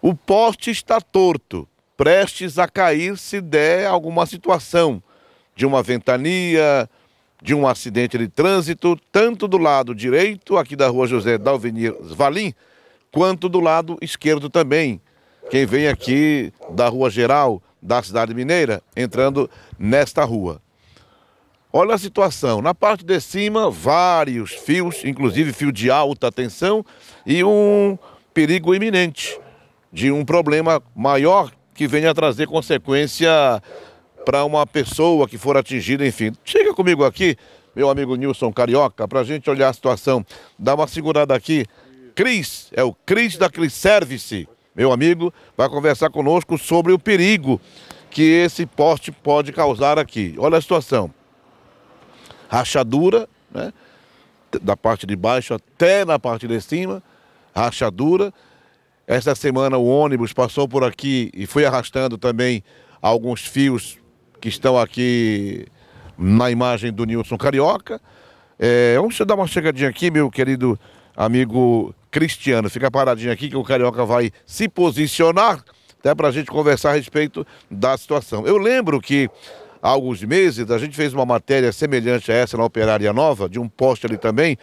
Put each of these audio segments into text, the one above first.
O poste está torto, prestes a cair se der alguma situação de uma ventania, de um acidente de trânsito, tanto do lado direito, aqui da rua José Dalvenir Valim, quanto do lado esquerdo também. Quem vem aqui da Rua Geral, da cidade mineira, entrando nesta rua. Olha a situação. Na parte de cima, vários fios, inclusive fio de alta tensão, e um perigo iminente de um problema maior que venha a trazer consequência para uma pessoa que for atingida, enfim. Chega comigo aqui, meu amigo Nilson Carioca, para a gente olhar a situação. Dá uma segurada aqui. Cris, é o Cris da Cris Service, meu amigo, vai conversar conosco sobre o perigo que esse poste pode causar aqui. Olha a situação. Rachadura, né? Da parte de baixo até na parte de cima, rachadura. Esta semana o ônibus passou por aqui e foi arrastando também alguns fios que estão aqui na imagem do Nilson Carioca. É, vamos dar uma chegadinha aqui, meu querido amigo Cristiano. Fica paradinho aqui que o Carioca vai se posicionar até para a gente conversar a respeito da situação. Eu lembro que há alguns meses a gente fez uma matéria semelhante a essa na Operária Nova, de um poste ali também,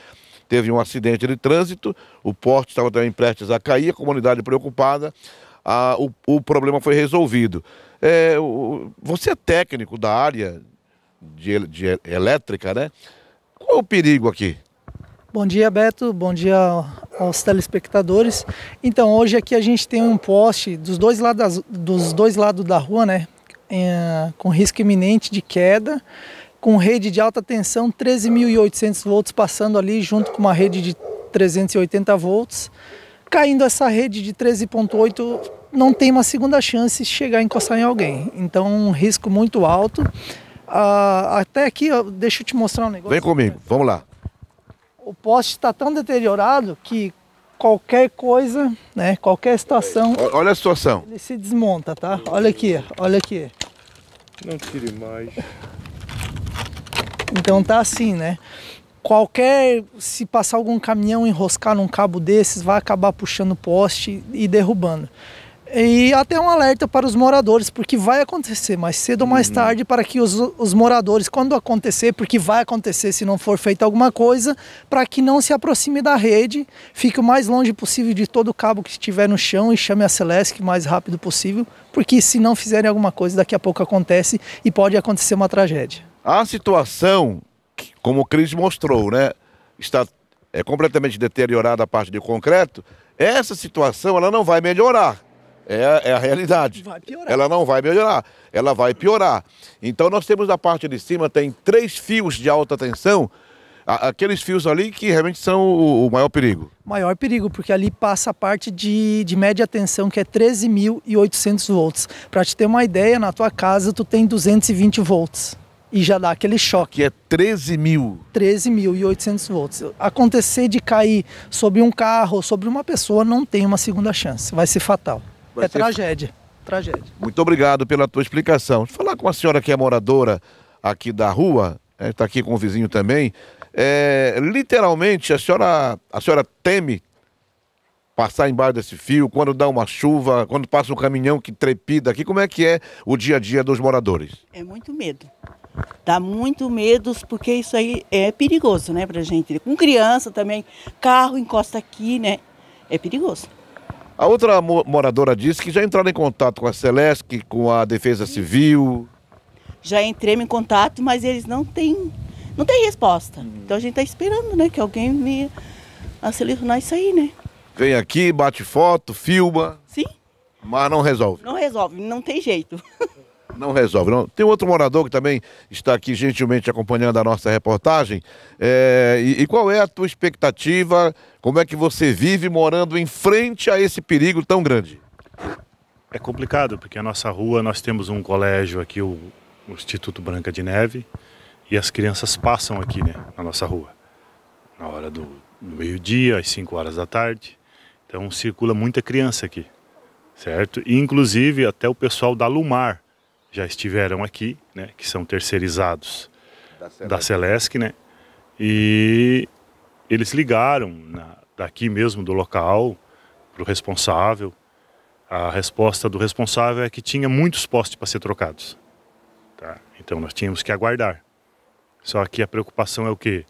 teve um acidente de trânsito, o porte estava também prestes a cair, a comunidade preocupada, a, o, o, problema foi resolvido. É, o, você é técnico da área de, de elétrica, né? Qual é o perigo aqui? Bom dia, Beto. Bom dia aos telespectadores. Então, hoje aqui a gente tem um poste dos dois lados, dos dois lados da rua, né? É, com risco iminente de queda com rede de alta tensão 13.800 volts passando ali junto com uma rede de 380 volts. Caindo essa rede de 13.8 não tem uma segunda chance de chegar a encostar em alguém. Então um risco muito alto. Ah, até aqui, ó, deixa eu te mostrar um negócio. Vem comigo, vamos lá. O poste está tão deteriorado que qualquer coisa, né, qualquer situação... Olha a situação. Ele se desmonta, tá? Olha aqui, olha aqui. Não tire mais. Então tá assim, né? Qualquer, se passar algum caminhão enroscar num cabo desses, vai acabar puxando o poste e derrubando. E até um alerta para os moradores, porque vai acontecer mais cedo ou mais uhum. tarde, para que os, os moradores, quando acontecer, porque vai acontecer se não for feita alguma coisa, para que não se aproxime da rede, fique o mais longe possível de todo o cabo que estiver no chão e chame a Celesc o mais rápido possível, porque se não fizerem alguma coisa, daqui a pouco acontece e pode acontecer uma tragédia. A situação, como o Cris mostrou, né, está é, completamente deteriorada a parte de concreto, essa situação ela não vai melhorar. É, é a realidade. Ela não vai melhorar, ela vai piorar. Então nós temos da parte de cima, tem três fios de alta tensão, aqueles fios ali que realmente são o, maior perigo. Maior perigo, porque ali passa a parte de, de média tensão, que é 13.800 volts. Para te ter uma ideia, na tua casa tu tem 220 volts e já dá aquele choque. Que é 13 mil. 13 mil e 800 volts. Acontecer de cair sobre um carro, sobre uma pessoa, não tem uma segunda chance. Vai ser fatal. Vai é ser... tragédia. Tragédia. Muito obrigado pela tua explicação. Deixa eu falar com a senhora que é moradora aqui da rua, está né, aqui com o vizinho também. É, literalmente, a senhora, a senhora teme passar embaixo desse fio, quando dá uma chuva, quando passa um caminhão que trepida aqui, como é que é o dia a dia dos moradores? É muito medo. Dá muito medo, porque isso aí é perigoso, né, pra gente. Com criança também, carro encosta aqui, né? É perigoso. A outra moradora disse que já entraram em contato com a Celesc, com a Defesa Civil. Já entrei em contato, mas eles não têm, não têm resposta. Hum. Então a gente está esperando, né, que alguém me a selecionar isso aí, né? Vem aqui, bate foto, filma. Sim. Mas não resolve. Não resolve, não tem jeito. Não resolve, não. Tem outro morador que também está aqui gentilmente acompanhando a nossa reportagem. É, e, e, qual é a tua expectativa? Como é que você vive morando em frente a esse perigo tão grande? É complicado, porque a nossa rua, nós temos um colégio aqui, o, o Instituto Branca de Neve, e as crianças passam aqui, né, na nossa rua. Na hora do, do meio-dia, às 5 horas da tarde. Então circula muita criança aqui, certo? E, inclusive até o pessoal da Lumar, já estiveram aqui, né, que são terceirizados da Celesc, né? E eles ligaram na, daqui mesmo do local para o responsável. A resposta do responsável é que tinha muitos postes para ser trocados. Tá? Então nós tínhamos que aguardar. Só que a preocupação é o quê?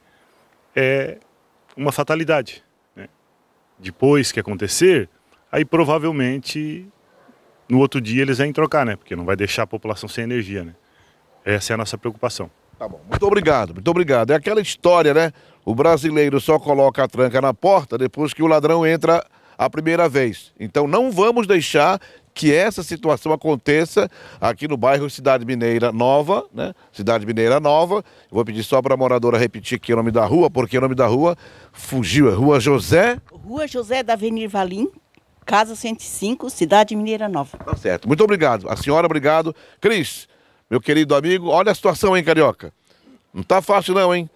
É uma fatalidade. Né? Depois que acontecer, aí provavelmente no outro dia eles vêm trocar, né? Porque não vai deixar a população sem energia, né? Essa é a nossa preocupação. Tá bom, muito obrigado, muito obrigado. É aquela história, né? O brasileiro só coloca a tranca na porta depois que o ladrão entra a primeira vez. Então não vamos deixar que essa situação aconteça aqui no bairro Cidade Mineira Nova, né? Cidade Mineira Nova. vou pedir só para a moradora repetir aqui é o nome da rua, porque o nome da rua fugiu. É Rua José. Rua José da Avenida Valim, Casa 105, Cidade Mineira Nova. Tá certo. Muito obrigado. A senhora, obrigado. Cris, meu querido amigo, olha a situação, hein, Carioca? Não tá fácil não, hein?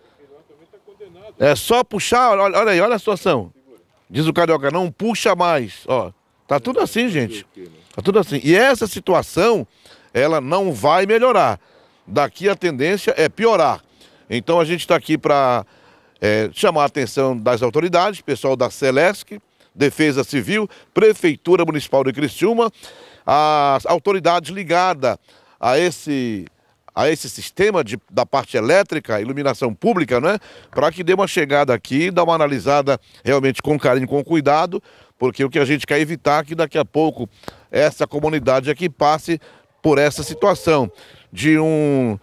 É só puxar, olha, olha aí, olha a situação. Diz o Carioca, não puxa mais. Ó, tá tudo assim, gente. Tá tudo assim. E essa situação, ela não vai melhorar. Daqui a tendência é piorar. Então a gente está aqui para é, eh, chamar a atenção das autoridades, pessoal da Celesc, Defesa Civil, Prefeitura Municipal de Criciúma, as autoridades ligadas a esse a esse sistema de, da parte elétrica, iluminação pública, né? Para que dê uma chegada aqui, dá uma analisada realmente com carinho, com cuidado, porque o que a gente quer evitar é que daqui a pouco essa comunidade aqui passe por essa situação de um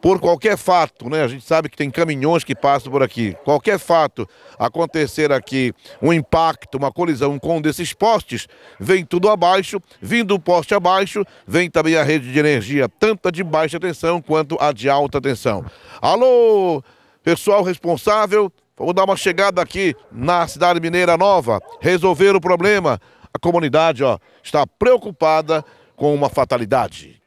por qualquer fato, né? A gente sabe que tem caminhões que passam por aqui. Qualquer fato acontecer aqui, um impacto, uma colisão com um desses postes, vem tudo abaixo. Vindo o poste abaixo, vem também a rede de energia, tanto a de baixa tensão quanto a de alta tensão. Alô, pessoal responsável, vamos dar uma chegada aqui na cidade mineira nova, resolver o problema. A comunidade, ó, está preocupada com uma fatalidade.